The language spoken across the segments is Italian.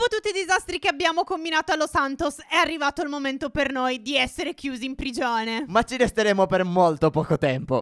Dopo tutti i disastri che abbiamo combinato allo Santos, è arrivato il momento per noi di essere chiusi in prigione. Ma ci resteremo per molto poco tempo.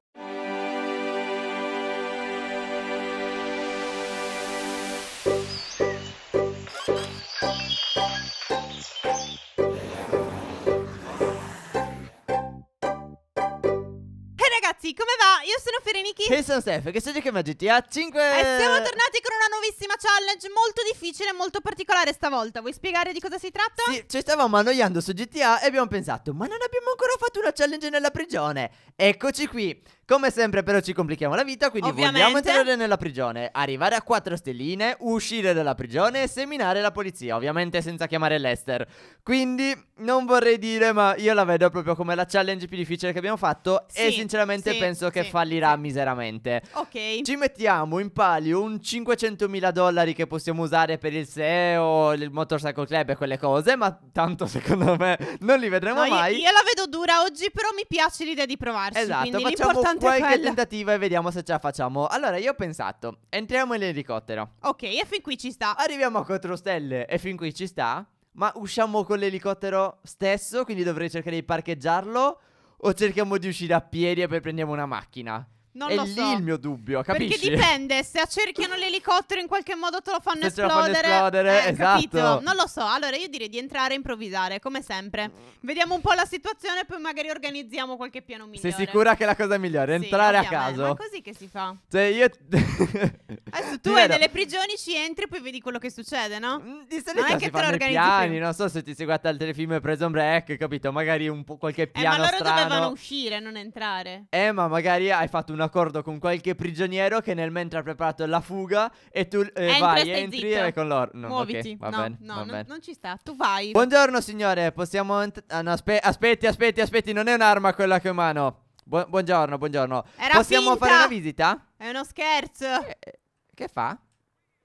io sono Fereniki. E sono Steph, che siete che a GTA 5. E siamo tornati con una nuovissima challenge molto difficile e molto particolare stavolta. Vuoi spiegare di cosa si tratta? Sì, ci stavamo annoiando su GTA e abbiamo pensato, ma non abbiamo ancora fatto una challenge nella prigione. Eccoci qui. Come sempre però ci complichiamo la vita, quindi vogliamo entrare nella prigione, arrivare a quattro stelline, uscire dalla prigione e seminare la polizia, ovviamente senza chiamare Lester. Quindi non vorrei dire, ma io la vedo proprio come la challenge più difficile che abbiamo fatto sì, e sinceramente sì, penso sì, che fallirà miseramente. Ok. Ci mettiamo in palio un 500.000 dollari che possiamo usare per il SEO, il Motorcycle Club e quelle cose, ma tanto secondo me non li vedremo no, mai. Io, io, la vedo dura oggi, però mi piace l'idea di provarci, esatto, quindi l'importante importante qualche quella. tentativo e vediamo se ce la facciamo. Allora, io ho pensato, entriamo in elicottero. Ok, e fin qui ci sta. Arriviamo a 4 stelle e fin qui ci sta. Ma usciamo con l'elicottero stesso, quindi dovrei cercare di parcheggiarlo. O cerchiamo di uscire a piedi e poi prendiamo una macchina? Non è lo lì so. il mio dubbio, capisci? Perché dipende, se accerchiano l'elicottero in qualche modo te lo fanno se esplodere. Ce lo fanno esplodere, eh, esatto. Capito? Non lo so. Allora io direi di entrare e improvvisare, come sempre. Vediamo un po' la situazione e poi magari organizziamo qualche piano migliore. Sei sicura che è la cosa migliore? Sì, entrare a caso. Ma è così che si fa. Cioè io Adesso tu vedo... nelle prigioni ci entri e poi vedi quello che succede, no? Mm, di non è che te lo organizzi piani, non so se ti sei guardato il telefilm Prison Break, capito? Magari un po' qualche piano Eh, ma loro strano. dovevano uscire, non entrare. Eh, ma magari hai fatto una accordo con qualche prigioniero che nel mentre ha preparato la fuga e tu eh, entri, vai, entri zitto. e con loro... No, Muoviti. Okay, va no, bene, no, va non, bene. non ci sta, tu vai. Buongiorno signore, possiamo... Ah, no, aspe aspetti, aspetti, aspetti, non è un'arma quella che ho in mano. Bu buongiorno, buongiorno. Era possiamo finta. fare una visita? È uno scherzo. che, eh, eh, che fa?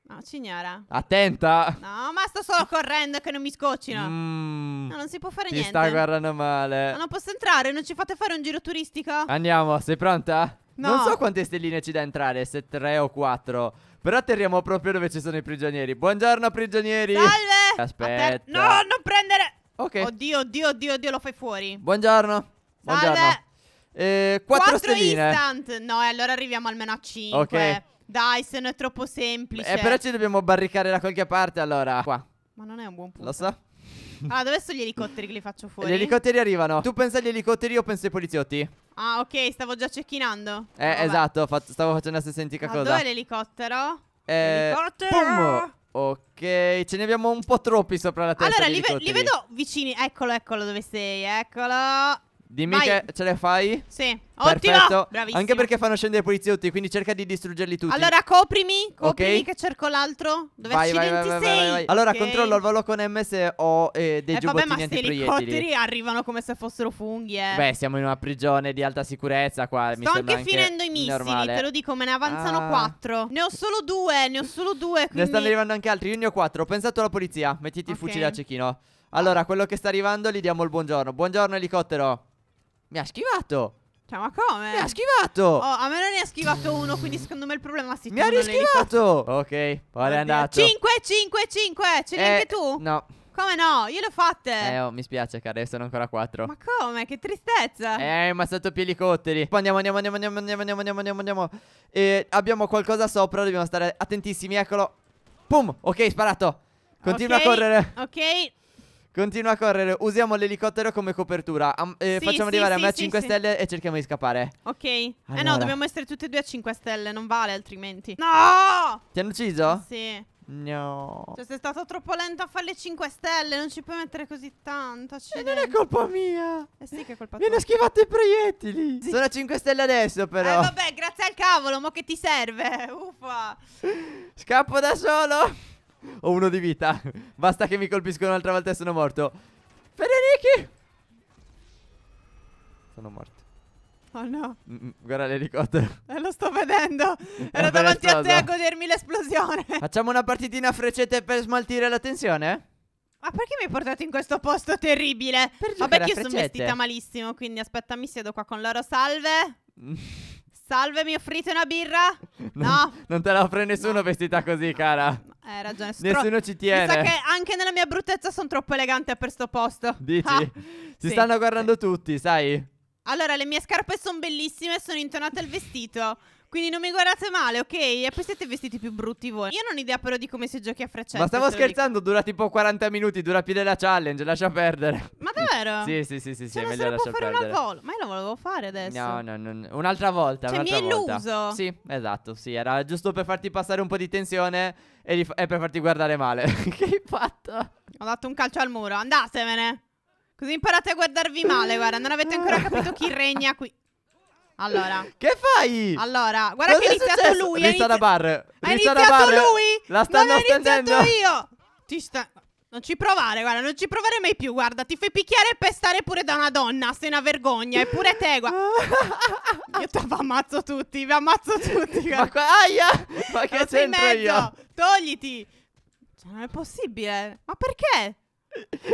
No, signora. Attenta. No, ma sto solo correndo che non mi scoccino. Mm, no, non si può fare ti niente. Ti sta guardando male. Ma non posso entrare, non ci fate fare un giro turistico? Andiamo, sei pronta? No. Non so quante stelline ci dà entrare, se tre o quattro. Però atterriamo proprio dove ci sono i prigionieri. Buongiorno, prigionieri. Salve. Aspetta. no, non prendere. Ok. Oddio, oddio, oddio, oddio, lo fai fuori. Buongiorno. Salve. Buongiorno. Eh, 4, 4 stelline. instant. No, e eh, allora arriviamo almeno a cinque. Ok. Dai, se no è troppo semplice. Eh, però ci dobbiamo barricare da qualche parte, allora. Qua. Ma non è un buon punto. Lo so. Ah, dove sono gli elicotteri che li faccio fuori? Gli elicotteri arrivano. Tu pensi agli elicotteri o pensi ai poliziotti? Ah, ok, stavo già cecchinando. Eh, oh, esatto, fa stavo facendo la stessa identica Ma cosa. Dove l'elicottero? Eh, l'elicottero! Ok, ce ne abbiamo un po' troppi sopra la testa. Allora, li, ve li, vedo vicini. Eccolo, eccolo dove sei, eccolo. Dimmi Vai. che ce le fai? Sì. Perfetto. Ottimo. Bravissimo. Anche perché fanno scendere i poliziotti, quindi cerca di distruggerli tutti. Allora, coprimi, coprimi Ok. che cerco l'altro. Dove vai, vai, vai, vai, vai, vai. Allora, controllo il volo con M se ho eh, dei Eh vabbè, giubbottini ma sti antiproiettili. elicotteri arrivano come se fossero funghi, eh. Beh, siamo in una prigione di alta sicurezza qua. mi Sto sembra anche finendo i missili, normale. te lo dico, me ne avanzano Ah. quattro. Ne ho solo due, ne ho solo due, quindi... Ne stanno arrivando anche altri. Io ne ho quattro. Ho pensato alla polizia. Mettiti il fucile a cecchino. Allora, ah. quello che sta arrivando gli diamo il buongiorno. Buongiorno, elicottero. Mi ha schivato. Cioè, ma come? Mi ha schivato. Oh, a me non ne ha schivato uno, quindi secondo me il problema si Mi ha rischivato. Ok, ora è andato. 5, 5, 5. Ce li eh, anche tu? No. Come no? Io le ho fatte. Eh, oh, mi spiace, cara, sono ancora 4. Ma come? Che tristezza. Eh, ma stato più elicotteri. Andiamo, andiamo, andiamo, andiamo, andiamo, andiamo, andiamo, andiamo, andiamo. Eh, abbiamo qualcosa sopra, dobbiamo stare attentissimi, eccolo. Pum, ok, sparato. Continua okay, a correre. Ok. Continua a correre, usiamo l'elicottero come copertura. Am eh, sì, facciamo sì, arrivare sì, a me a 5 stelle e cerchiamo di scappare. Ok. Allora. Eh no, dobbiamo essere tutti e due a 5 stelle, non vale altrimenti. No! Ti hanno ucciso? Sì. No. Cioè, sei stato troppo lento a fare le 5 stelle. Non ci puoi mettere così tanto. E non è colpa mia. Eh sì, che è colpa mia. Mi hanno schivato i proiettili. Sì. Sono a 5 stelle adesso, però. Eh, vabbè, grazie al cavolo. Mo' che ti serve. Uffa. Scappo da solo. Ho uno di vita Basta che mi colpiscono un'altra volta e sono morto Federici Sono morto Oh no mm, mm Guarda l'elicottero eh, Lo sto vedendo Era davanti esploso. a te a godermi l'esplosione Facciamo una partitina a freccette per smaltire la tensione? Ma perché mi hai portato in questo posto terribile? Per Vabbè che io sono vestita malissimo Quindi aspetta mi siedo qua con loro salve Salve, mi offrite una birra? No. non te la offre nessuno no. vestita così, cara. Hai ragione. Stro- Nessuno ci tiene. Mi sa che anche nella mia bruttezza sono troppo elegante per sto posto. Dici? Ah. Si sì. stanno guardando tutti, sai? Allora, le mie scarpe sono bellissime, e sono intonate al vestito. Quindi non mi guardate male, ok? E poi siete vestiti più brutti voi. Io non ho idea però di come si giochi a freccette. Ma stavo scherzando, dico. dura tipo 40 minuti, dura più della challenge, lascia perdere. Ma davvero? sì, sì, sì, sì, sì, cioè, è meglio lasciar fare Una vol- ma io lo volevo fare adesso. No, no, no, un'altra volta, cioè, un'altra mi è volta. illuso. Sì, esatto, sì, era giusto per farti passare un po' di tensione e, fa- e per farti guardare male. che hai fatto? Ho dato un calcio al muro, andatevene. Così imparate a guardarvi male, guarda, non avete ancora capito chi regna qui. Allora. Che fai? Allora, guarda Cosa che è iniziato lui. È inizi... da bar. Ha iniziato da bar. lui. La stanno stendendo. io. Ti sta... Non ci provare, guarda, non ci provare mai più, guarda, ti fai picchiare e pestare pure da una donna, sei una vergogna, eppure te, guarda. io ti ammazzo tutti, vi ammazzo tutti, guarda. Ma qua, aia, ma che c'entro io? Togliti. Cioè, non è possibile, ma perché?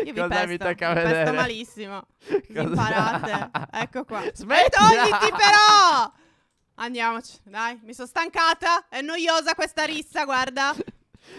Io vi Cosa pesto, mi tocca vi pesto malissimo. Cosa... Imparate. ecco qua. Smettila! togliti però! Andiamoci, dai. Mi sono stancata. È noiosa questa rissa, guarda.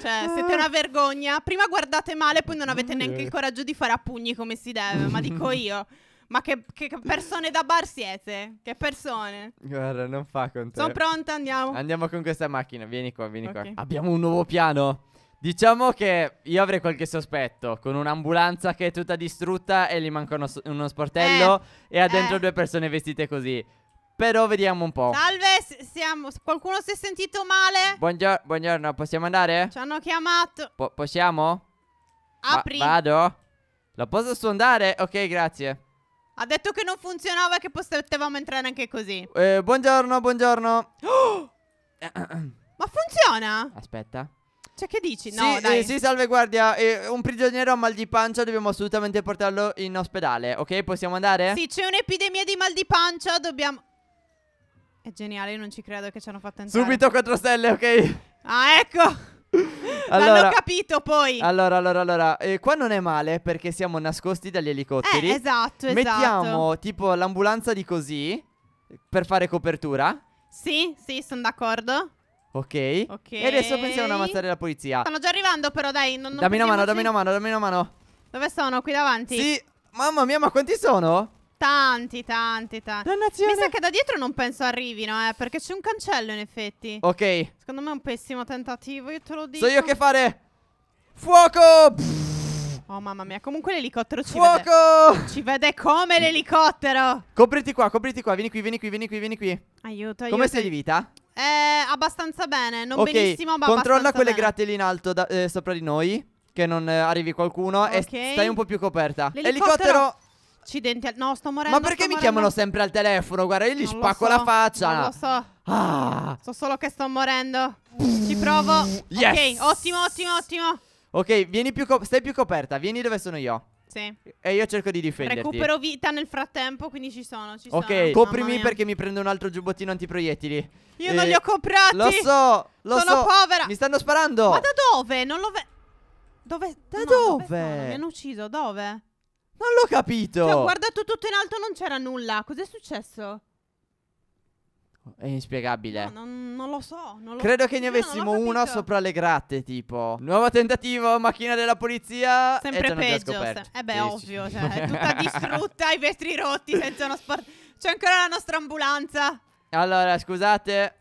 Cioè, siete una vergogna. Prima guardate male, poi non avete neanche il coraggio di fare a pugni come si deve, ma dico io. Ma che, che persone da bar siete? Che persone? Guarda, non fa con te. Sono pronta, andiamo. Andiamo con questa macchina. Vieni qua, vieni okay. qua. Abbiamo un nuovo piano. Diciamo che io avrei qualche sospetto con un'ambulanza che è tutta distrutta e gli manca uno, uno sportello eh, e ha dentro eh. due persone vestite così. Però vediamo un po'. Salve, siamo, qualcuno si è sentito male? Buongior buongiorno, possiamo andare? Ci hanno chiamato. Po possiamo? Apri. Va vado? La posso sondare? Ok, grazie. Ha detto che non funzionava e che potevamo entrare anche così. Eh, buongiorno, buongiorno. Oh! Ma funziona? Aspetta. Cioè, che dici? No, sì, eh, dai. Eh, sì, salve guardia. Eh, un prigioniero ha mal di pancia, dobbiamo assolutamente portarlo in ospedale, ok? Possiamo andare? Sì, c'è un'epidemia di mal di pancia, dobbiamo... È geniale, io non ci credo che ci hanno fatto entrare. Subito 4 stelle, ok? Ah, ecco! allora, L'hanno capito poi. Allora, allora, allora. Eh, qua non è male perché siamo nascosti dagli elicotteri. Eh, esatto, esatto. Mettiamo tipo l'ambulanza di così per fare copertura. Sì, sì, sono d'accordo. Ok. Ok. E adesso pensiamo ad ammazzare la polizia. Stanno già arrivando, però, dai. Non, non dammi una mano, dammi una mano, dammi una mano. Dove sono? Qui davanti? Sì. Mamma mia, ma quanti sono? Tanti, tanti, tanti. Dannazione. Mi sa che da dietro non penso arrivino, eh, perché c'è un cancello in effetti. Ok. Secondo me è un pessimo tentativo, io te lo dico. So io che fare. Fuoco! Pff. Oh mamma mia, comunque l'elicottero ci Fuoco! vede. Ci vede come l'elicottero. Copriti qua, copriti qua, vieni qui, vieni qui, vieni qui, vieni qui. Aiuto, aiuto. Come sei di vita? Eh, abbastanza bene, non okay. benissimo, ma controlla quelle bene. gratte lì in alto da, eh, sopra di noi. Che non eh, arrivi qualcuno okay. e stai un po' più coperta. L'elicottero Accidenti, al... no, sto morendo. Ma perché mi morendo. chiamano sempre al telefono? Guarda, io gli non spacco so, la faccia. Non lo so. Ah. So solo che sto morendo. Ci provo. Yes. Ok, ottimo, ottimo, ottimo. Ok, vieni più stai più coperta. Vieni dove sono io. Sì. E io cerco di difenderti. Recupero vita nel frattempo, quindi ci sono. Ci ok, sono. coprimi perché mi prendo un altro giubbottino antiproiettili. Io e non eh, li ho comprati. Lo so, lo sono so. povera. Mi stanno sparando. Ma da dove? Non lo vedo. Dove? Da no, dove? dove mi hanno ucciso, dove? Non l'ho capito. Cioè, ho guardato tutto in alto, non c'era nulla. Cos'è successo? È inspiegabile. No, non, non lo so. Non lo Credo so. che ne avessimo no, uno sopra le gratte, tipo. Nuovo tentativo, macchina della polizia. Eh, Sempre peggio. Se... Eh beh, sì, ovvio. Sì. Cioè, è tutta distrutta, i vetri rotti, senza uno sport. C'è ancora la nostra ambulanza. Allora, scusate.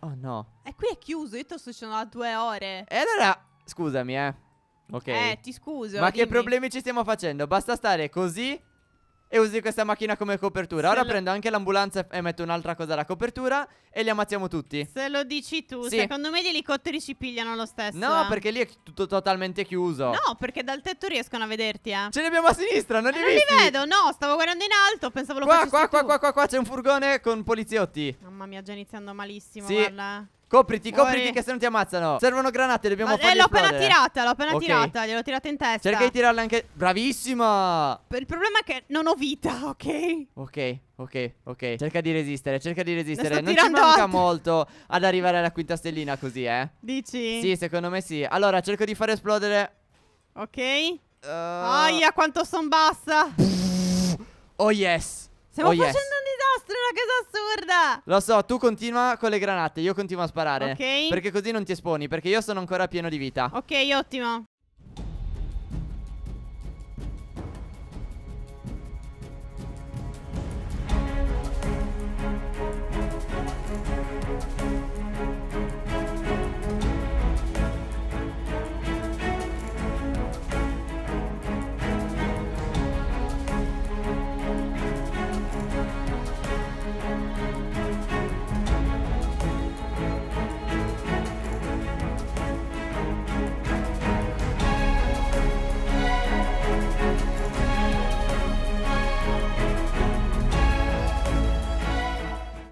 Oh no. E qui è chiuso, io sto succedendo da due ore. E allora, scusami, eh. Ok. Eh, ti scuso. Ma dimmi. che problemi ci stiamo facendo? Basta stare così e usi questa macchina come copertura. Ora lo... prendo anche l'ambulanza e metto un'altra cosa da copertura e li ammazziamo tutti. Se lo dici tu, sì. secondo me gli elicotteri ci pigliano lo stesso. No, eh. perché lì è tutto totalmente chiuso. No, perché dal tetto riescono a vederti, eh. Ce li abbiamo a sinistra, non eh, li eh, visti? Non li vedo, no, stavo guardando in alto, pensavo lo qua, facessi qua, tu. qua, qua, qua, qua, c'è un furgone con poliziotti. Mamma mia, già iniziando malissimo, sì. guarda. Copriti, Muori. copriti che se non ti ammazzano. Servono granate, dobbiamo fare. Eh, l'ho appena tirata, l'ho appena okay. tirata, gliel'ho tirata in testa. Cerca di tirarla anche. Bravissima! Il problema è che non ho vita, ok? Ok. Ok, ok, cerca di resistere, cerca di resistere Non ci manca alto. molto ad arrivare alla quinta stellina così, eh Dici? Sì, secondo me sì Allora, cerco di far esplodere Ok uh... Aia, quanto son bassa Oh yes Stiamo oh, facendo yes. un disastro, una cosa assurda. Lo so, tu continua con le granate, io continuo a sparare. Ok. Perché così non ti esponi, perché io sono ancora pieno di vita. Ok, ottimo.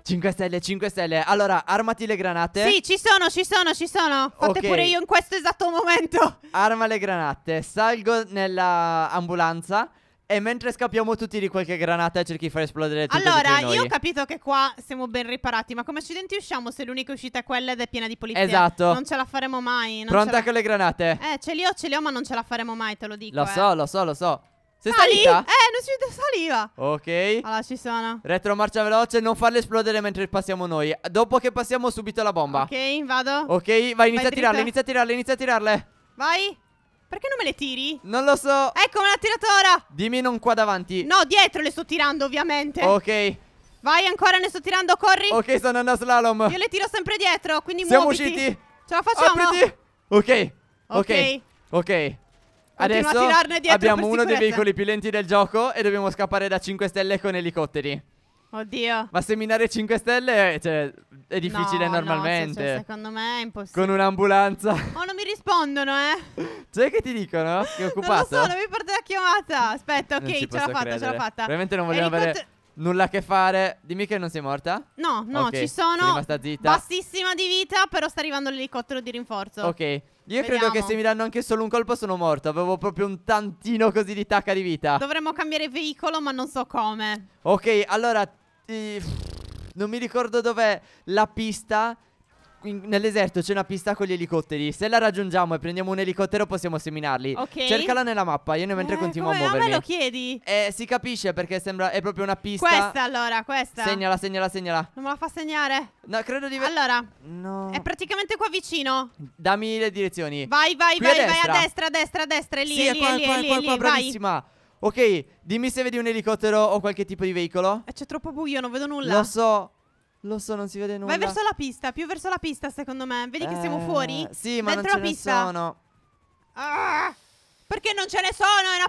5 stelle, 5 stelle. Allora, armati le granate. Sì, ci sono, ci sono, ci sono. Fate okay. pure io in questo esatto momento. Arma le granate. Salgo nell'ambulanza. E mentre scappiamo tutti di qualche granata cerchi di far esplodere tutto Allora, io ho capito che qua siamo ben riparati, ma come accidenti usciamo se l'unica uscita è quella ed è piena di polizia? Esatto. Non ce la faremo mai. Pronta la... con le granate? Eh, ce li ho, ce li ho, ma non ce la faremo mai, te lo dico. Lo eh. so, lo so, lo so. Sei Sali? salita? Eh, non si saliva. Ok. Allora, ci sono. Retromarcia veloce, non farle esplodere mentre passiamo noi. Dopo che passiamo subito la bomba. Ok, vado. Ok, vai, inizia vai a tirarle, inizia a tirarle, inizia a tirarle. Vai. Perché non me le tiri? Non lo so. Ecco, tirata ora Dimmi non qua davanti. No, dietro le sto tirando, ovviamente. Ok. Vai, ancora ne sto tirando, corri. Ok, sono andando a slalom. Io le tiro sempre dietro, quindi Siamo muoviti. Siamo usciti. Ce la facciamo. Apriti. Ok. Ok. Ok. okay. Adesso abbiamo uno dei veicoli più lenti del gioco e dobbiamo scappare da 5 stelle con elicotteri. Oddio. Ma seminare 5 stelle cioè, è difficile no, normalmente. No, cioè, secondo me è impossibile. Con un'ambulanza. Oh, non mi rispondono, eh. Cioè, che ti dicono? Che occupato? Non lo so, non mi porta la chiamata. Aspetta, ok, ce l'ho fatta, ce l'ho fatta. Veramente non voglio Elicotter avere nulla a che fare. Dimmi che non sei morta? No, no, okay. ci sono. Sei rimasta zitta. Bassissima di vita, però sta arrivando l'elicottero di rinforzo. Ok. Io Vediamo. credo che se mi danno anche solo un colpo sono morto. Avevo proprio un tantino così di tacca di vita. Dovremmo cambiare veicolo, ma non so come. Ok, allora. Eh, non mi ricordo dov'è la pista in- nell'esercito c'è una pista con gli elicotteri. Se la raggiungiamo e prendiamo un elicottero, possiamo seminarli. Ok. Cercala nella mappa. Io ne mentre Eh, continuo come- a ah, muovermi. me lo chiedi? Eh, si capisce perché sembra. È proprio una pista. Questa allora, questa. Segnala, segnala, segnala. Non me la fa segnare. No, credo di. ve- Allora, no. è praticamente qua vicino. Dammi le direzioni. Vai, vai, Qui a vai, vai a destra, a destra, a destra, è lì, sì, è è lì, qua, è lì, qua, è lì, qua, è lì, qua, vai. bravissima. Ok, dimmi se vedi un elicottero o qualche tipo di veicolo. Eh, c'è troppo buio, non vedo nulla. Lo so. Lo so, non si vede nulla. Vai verso la pista, più verso la pista, secondo me. Vedi che siamo eh, fuori? Sì, ma Dentro non ce pista. ne sono. Ah, perché non ce ne sono? È una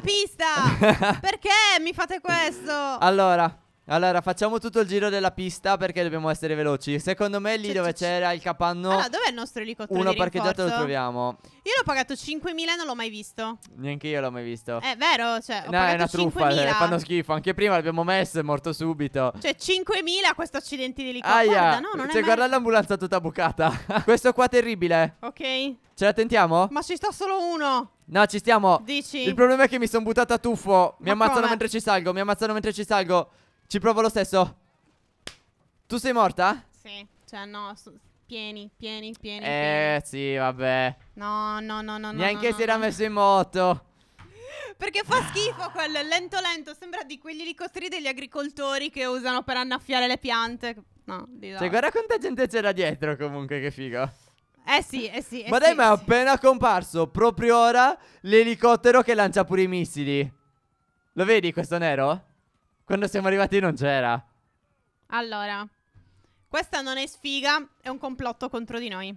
pista! perché mi fate questo? Allora, allora, facciamo tutto il giro della pista perché dobbiamo essere veloci. Secondo me lì c'è, cioè, dove c'è. c'era il capanno. Allora, dov'è il nostro elicottero? Uno parcheggiato lo troviamo. Io l'ho pagato 5.000 e non l'ho mai visto. Neanche io l'ho mai visto. È eh, vero, cioè, No, è una truffa, eh, fanno schifo. Anche prima l'abbiamo messo, e è morto subito. Cioè, 5.000 questo accidente di elicottero. Aia. Guarda, no, non cioè, è guarda mai... l'ambulanza tutta bucata. questo qua è terribile. Ok. Ce la tentiamo? Ma ci sta solo uno. No, ci stiamo. Dici? Il problema è che mi sono buttato a tuffo. Mi Ma ammazzano come? mentre ci salgo, mi ammazzano mentre ci salgo. Ci provo lo stesso. Tu sei morta? Sì, cioè no, pieni, pieni, pieni. Eh, pieni. sì, vabbè. No, no, no, no. Neanche no, no, si era no. messo in moto. Perché fa schifo quel lento lento, sembra di quegli elicotteri degli agricoltori che usano per annaffiare le piante. No, di là. Cioè, guarda quanta gente c'era dietro comunque, che figo. Eh sì, eh sì. Eh ma dai, sì, ma è sì. appena comparso proprio ora l'elicottero che lancia pure i missili. Lo vedi questo nero? Quando siamo arrivati non c'era. Allora, questa non è sfiga, è un complotto contro di noi.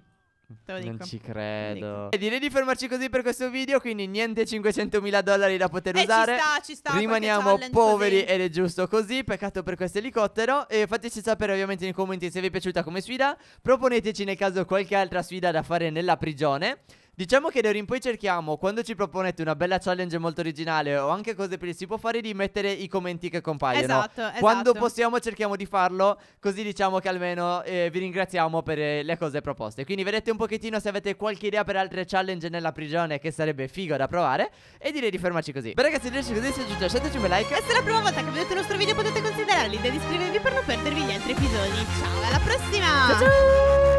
Te lo dico. Non ci credo. E direi di fermarci così per questo video, quindi niente 500.000 dollari da poter eh, usare. Ci sta, ci sta. Rimaniamo poveri così. ed è giusto così. Peccato per questo elicottero. E fateci sapere ovviamente nei commenti se vi è piaciuta come sfida. Proponeteci nel caso qualche altra sfida da fare nella prigione. Diciamo che ora in poi cerchiamo, quando ci proponete una bella challenge molto originale o anche cose per il si può fare, di mettere i commenti che compaiono. Esatto, esatto. Quando possiamo cerchiamo di farlo, così diciamo che almeno eh, vi ringraziamo per eh, le cose proposte. Quindi vedete un pochettino se avete qualche idea per altre challenge nella prigione che sarebbe figo da provare e direi di fermarci così. Beh ragazzi, direi così, se giunge lasciateci un like. E se è la prima volta che vedete il nostro video potete considerare l'idea di iscrivervi per non perdervi gli altri episodi. Ciao, alla prossima! ciao! ciao!